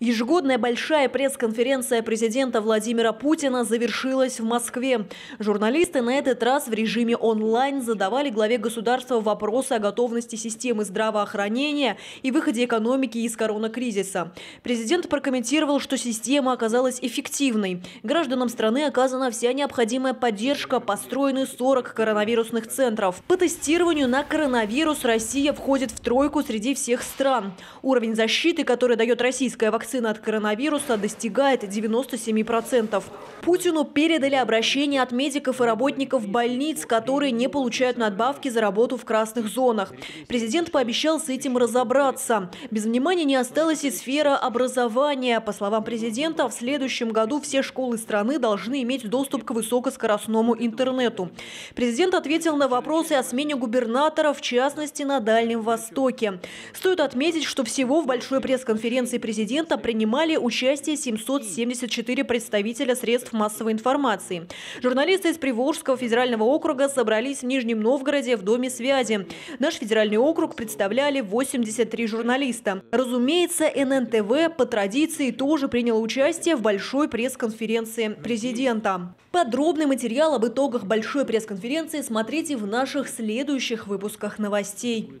Ежегодная большая пресс-конференция президента Владимира Путина завершилась в Москве. Журналисты на этот раз в режиме онлайн задавали главе государства вопросы о готовности системы здравоохранения и выходе экономики из коронакризиса. Президент прокомментировал, что система оказалась эффективной. Гражданам страны оказана вся необходимая поддержка, построены 40 коронавирусных центров. По тестированию на коронавирус Россия входит в тройку среди всех стран. Уровень защиты, который дает Россия, российская вакцина от коронавируса достигает 97%. Путину передали обращение от медиков и работников больниц, которые не получают надбавки за работу в красных зонах. Президент пообещал с этим разобраться. Без внимания не осталась и сфера образования. По словам президента, в следующем году все школы страны должны иметь доступ к высокоскоростному интернету. Президент ответил на вопросы о смене губернатора, в частности, на Дальнем Востоке. Стоит отметить, что всего в большой пресс-конференции президента принимали участие 774 представителя средств массовой информации. Журналисты из Приволжского федерального округа собрались в Нижнем Новгороде в Доме связи. Наш федеральный округ представляли 83 журналиста. Разумеется, ННТВ по традиции тоже принял участие в большой пресс-конференции президента. Подробный материал об итогах большой пресс-конференции смотрите в наших следующих выпусках новостей.